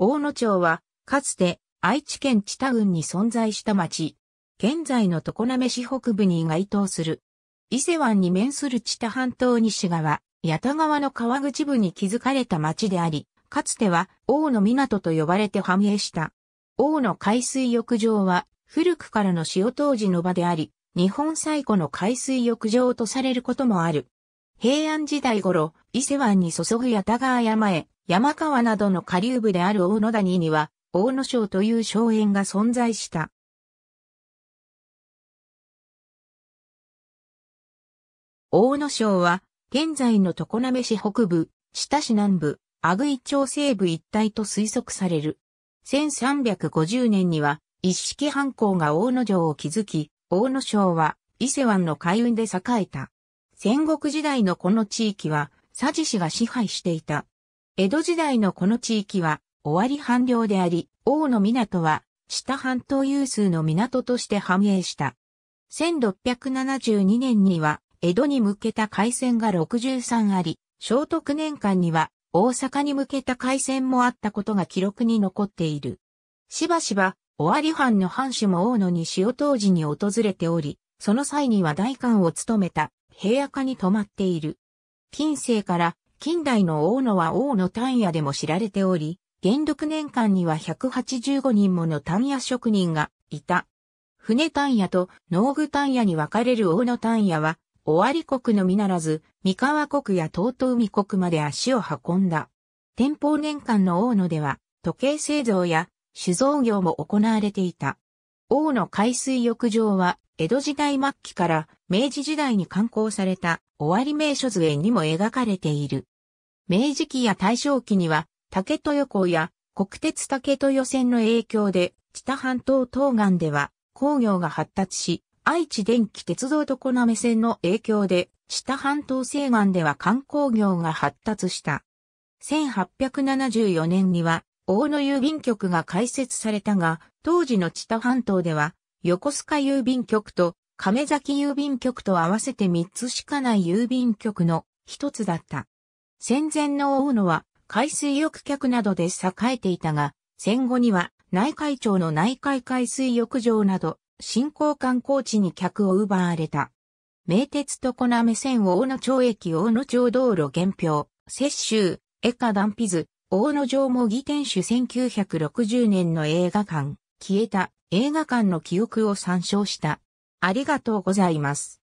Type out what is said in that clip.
大野町は、かつて愛知県知多郡に存在した町。現在の常滑市北部に該当する。伊勢湾に面する知多半島西側、八田川の川口部に築かれた町であり、かつては大野港と呼ばれて繁栄した。大野海水浴場は古くからの塩当時の場であり、日本最古の海水浴場とされることもある。平安時代頃、伊勢湾に注ぐ八田川山へ、山川などの下流部である大野谷には、大野省という荘園が存在した。大野省は、現在の常滑市北部、知多市南部、阿久井町西部一帯と推測される。1350年には、一式藩校が大野城を築き、大野省は伊勢湾の海運で栄えた。戦国時代のこの地域は、佐治氏が支配していた。江戸時代のこの地域は、尾張半領であり、大野港は、下半島有数の港として繁栄した。1672年には、江戸に向けた海戦が63あり、聖徳年間には、大阪に向けた海戦もあったことが記録に残っている。しばしば、尾張藩の藩主も大野に塩当時に訪れており、その際には大官を務めた、平野家に泊まっている。近世から近代の大野は大野単野でも知られており、元禄年間には185人もの単野職人がいた。船単野と農具単野に分かれる大野単野は、尾張国のみならず、三河国や東都海国まで足を運んだ。天保年間の大野では、時計製造や酒造業も行われていた。大野海水浴場は、江戸時代末期から明治時代に刊行された終わり名所図絵にも描かれている。明治期や大正期には竹豊港や国鉄竹豊線の影響で知多半島東岸では工業が発達し、愛知電気鉄道な目線の影響で知多半島西岸では観光業が発達した。1874年には大野郵便局が開設されたが、当時の知多半島では横須賀郵便局と亀崎郵便局と合わせて3つしかない郵便局の一つだった。戦前の大野は海水浴客などで栄えていたが、戦後には内海町の内海海水浴場など、新興観光地に客を奪われた。名鉄と小目線大野町駅大野町道路原表、雪州、エカ断筆図、大野城模擬店主1960年の映画館、消えた映画館の記憶を参照した。ありがとうございます。